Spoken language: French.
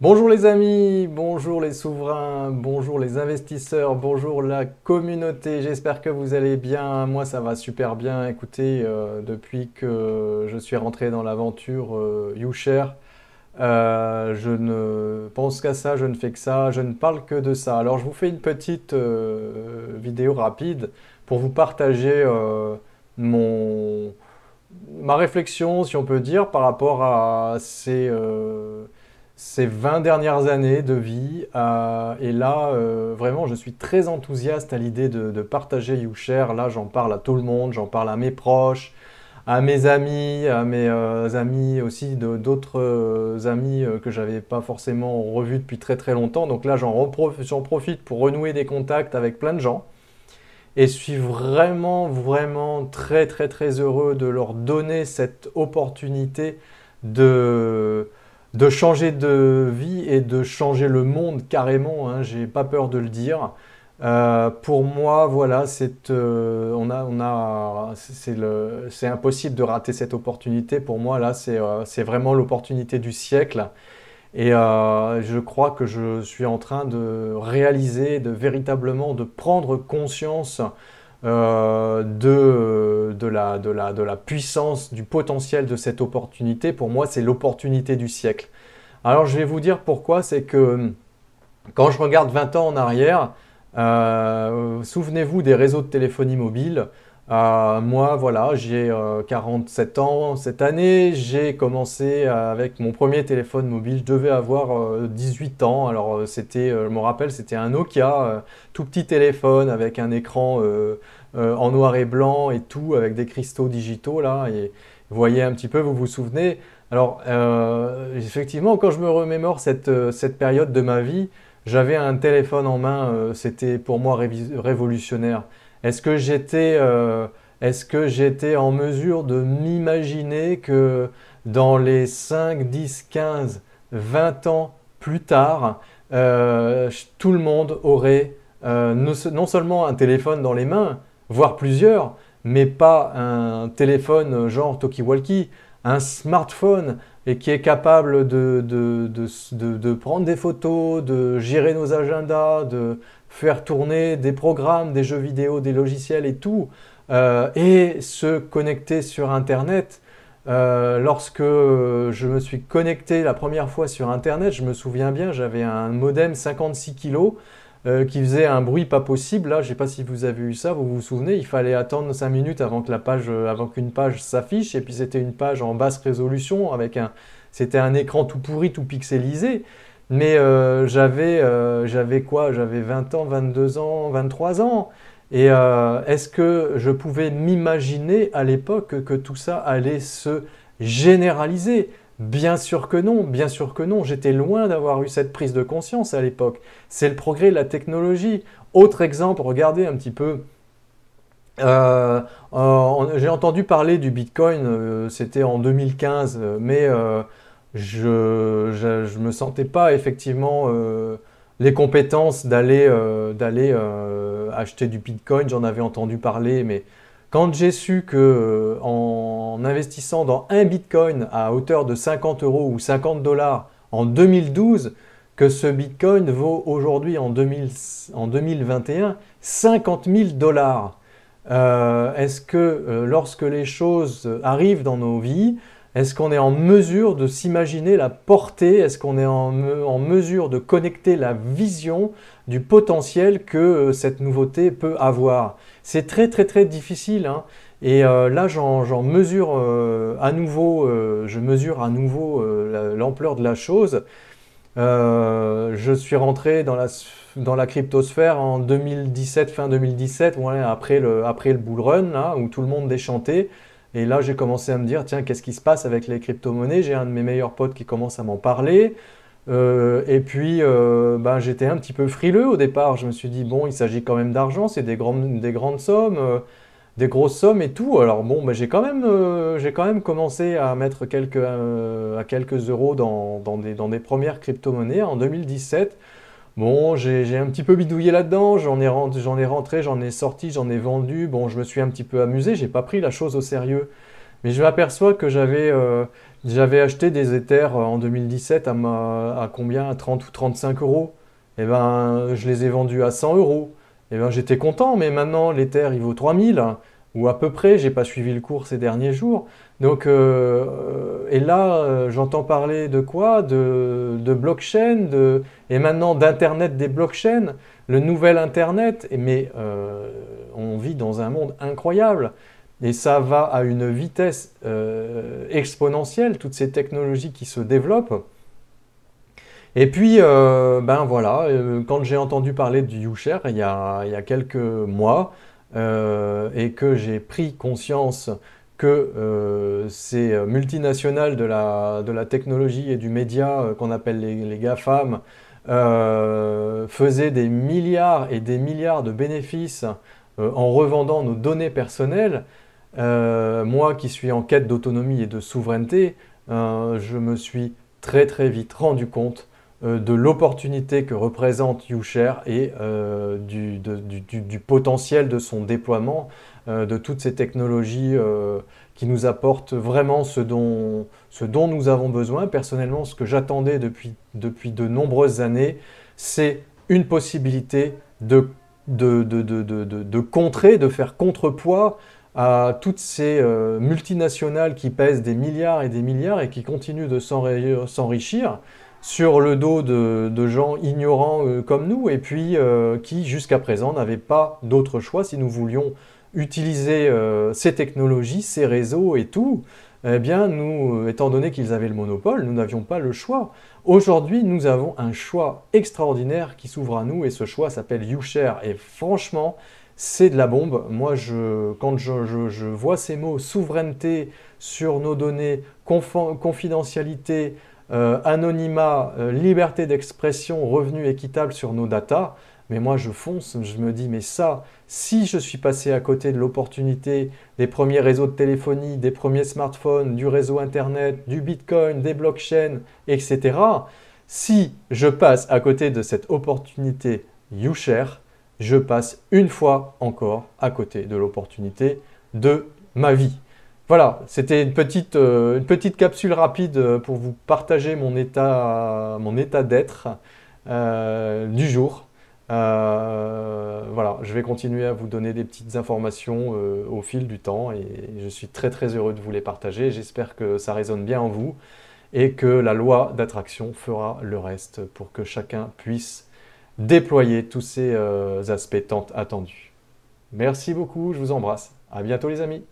Bonjour les amis, bonjour les souverains, bonjour les investisseurs, bonjour la communauté, j'espère que vous allez bien, moi ça va super bien, écoutez, euh, depuis que je suis rentré dans l'aventure euh, YouShare, euh, je ne pense qu'à ça, je ne fais que ça, je ne parle que de ça. Alors je vous fais une petite vidéo rapide pour vous partager mon... ma réflexion, si on peut dire, par rapport à ces ces 20 dernières années de vie. Euh, et là, euh, vraiment, je suis très enthousiaste à l'idée de, partager YouShare. Là, j'en parle à tout le monde, j'en parle à mes proches, à mes amis, à mes euh, amis aussi d'autres amis que j'avais pas forcément revus depuis très très longtemps. Donc là, j'en profite pour renouer des contacts avec plein de gens. Et je suis vraiment, vraiment très, très, très heureux de leur donner cette opportunité de, de changer de vie et de changer le monde carrément, hein, j'ai pas peur de le dire. Euh, pour moi, voilà, euh, c'est impossible de rater cette opportunité. Pour moi, là, c'est euh, vraiment l'opportunité du siècle. Et je crois que je suis en train de réaliser, de véritablement de prendre conscience euh, de, la, de, de la puissance, du potentiel de cette opportunité, pour moi, c'est l'opportunité du siècle. Alors, je vais vous dire pourquoi. C'est que hum, quand je regarde 20 ans en arrière, euh, souvenez-vous des réseaux de téléphonie mobile. Euh, moi, voilà, j'ai 47 euh, ans cette année. J'ai commencé euh, avec mon premier téléphone mobile. Je devais avoir 18 ans. Alors, c'était, je me rappelle, c'était un Nokia, tout petit téléphone avec un écran en noir et blanc et tout, avec des cristaux digitaux là. Et vous voyez un petit peu, vous vous souvenez. Alors, effectivement, quand je me remémore cette période de ma vie, j'avais un téléphone en main. c'était pour moi révolutionnaire. Euh, est-ce que j'étais en mesure de m'imaginer que dans les 5, 10, 15, 20 ans plus tard, euh, tout le monde aurait euh, non seulement un téléphone dans les mains, voire plusieurs, mais pas un téléphone genre talkie-walkie, un smartphone et qui est capable de, prendre des photos, de gérer nos agendas, de faire tourner des programmes, des jeux vidéo, des logiciels et tout, euh, et se connecter sur Internet. Euh, lorsque je me suis connecté la première fois sur Internet, je me souviens bien, j'avais un modem 56 kg euh, qui faisait un bruit pas possible. Là, je sais pas si vous avez eu ça, vous vous souvenez, il fallait attendre 5 minutes avant page, euh, qu'une page s'affiche, et puis c'était une page en basse résolution avec un, c'était un écran tout pourri, tout pixelisé. Mais euh, j'avais, j'avais quoi J'avais 20 ans, 22 ans, 23 ans. Et est-ce que je pouvais m'imaginer à l'époque que tout ça allait se généraliser Bien sûr que non, bien sûr que non, j'étais loin d'avoir eu cette prise de conscience à l'époque. C'est le progrès de la technologie. Autre exemple, regardez un petit peu euh, euh, J'ai entendu parler du Bitcoin, euh, c'était en 2015, mais je, ne me sentais pas effectivement les compétences d'aller acheter du Bitcoin. J'en avais entendu parler, mais quand j'ai su que euh, en investissant dans un Bitcoin à hauteur de 50 euros ou 50 dollars en 2012, que ce Bitcoin vaut aujourd'hui en, 2021 50 000 dollars. Euh, est-ce que euh, lorsque les choses arrivent dans nos vies, est-ce qu'on est en mesure de s'imaginer la portée Est-ce qu'on est, en, mesure de connecter la vision du potentiel que euh, cette nouveauté peut avoir C'est très très très difficile. Hein. et euh, là, j'en mesure euh, à nouveau, je mesure à nouveau l'ampleur de la chose. je suis rentré dans la, dans la cryptosphère en 2017, fin 2017, après, le, après le bull run, là, où tout le monde déchantait. Et là, j'ai commencé à me dire, tiens, qu'est-ce qui se passe avec les crypto-monnaies J'ai un de mes meilleurs potes qui commence à m'en parler. Euh, et puis, euh, ben, j'étais un petit peu frileux au départ. Je me suis dit, bon, il s'agit quand même d'argent, c'est des, grandes, des grandes sommes, euh, des grosses sommes et tout. Alors, bon, ben j'ai quand, quand, même commencé à mettre quelques, à quelques euros dans, dans, des, dans des premières crypto-monnaies en 2017. Bon, j'ai un petit peu bidouillé là-dedans, j'en ai, rentré, j'en ai sorti, j'en ai vendu. Bon, je me suis un petit peu amusé, j'ai pas pris la chose au sérieux. Mais je m'aperçois que j'avais euh, acheté des Ethers euh, en 2017 à, à combien À 30 ou 35 euros. Et eh ben, je les ai vendus à 100 euros. Et eh ben, j'étais content, mais maintenant, l'Ether, il vaut 3000 hein, ou à peu près, j'ai pas suivi le cours ces derniers jours. Donc euh, et là, euh, j'entends parler de quoi de, blockchain, de, et maintenant d'Internet des blockchains, le nouvel Internet. Mais euh, on vit dans un monde incroyable. Et ça va à une vitesse euh, exponentielle, toutes ces technologies qui se développent. Et puis, ben voilà, quand j'ai entendu parler du YouShare il, y a quelques mois, et que j'ai pris conscience que euh, ces euh, multinationales de la, technologie et du média euh, qu'on appelle les, GAFAM faisaient des milliards et des milliards de bénéfices en revendant nos données personnelles, moi qui suis en quête d'autonomie et de souveraineté, je me suis très très vite rendu compte euh, de l'opportunité que représente YouShare et euh, du, potentiel de son déploiement, euh, de toutes ces technologies qui nous apportent vraiment ce dont, nous avons besoin. Personnellement, ce que j'attendais depuis, de nombreuses années, c'est une possibilité de, de, contrer, de faire contrepoids à toutes ces multinationales qui pèsent des milliards et des milliards et qui continuent de s'enrichir sur le dos de, gens ignorants euh, comme nous et puis euh, qui jusqu'à présent n'avaient pas d'autre choix si nous voulions utiliser euh, ces technologies, ces réseaux et tout. Eh bien, nous, étant donné qu'ils avaient le monopole, nous n'avions pas le choix. Aujourd'hui, nous avons un choix extraordinaire qui s'ouvre à nous et ce choix s'appelle YouShare. Et franchement, c'est de la bombe. Moi, je, quand je, vois ces mots souveraineté sur nos données, confidentialité, euh, anonymat, euh, liberté d'expression, revenu équitable sur nos datas. Mais moi, je fonce, je me dis, mais ça, si je suis passé à côté de l'opportunité des premiers réseaux de téléphonie, des premiers smartphones, du réseau Internet, du Bitcoin, des blockchains, etc., si je passe à côté de cette opportunité YouShare, je passe une fois encore à côté de l'opportunité de ma vie. Voilà, c'était une petite, euh, une petite capsule rapide euh, pour vous partager mon état, mon état d'être euh, du jour. voilà, je vais continuer à vous donner des petites informations au fil du temps et je suis très très heureux de vous les partager. J'espère que ça résonne bien en vous et que la loi d'attraction fera le reste pour que chacun puisse déployer tous ces aspects tant attendus. Merci beaucoup, je vous embrasse. À bientôt les amis.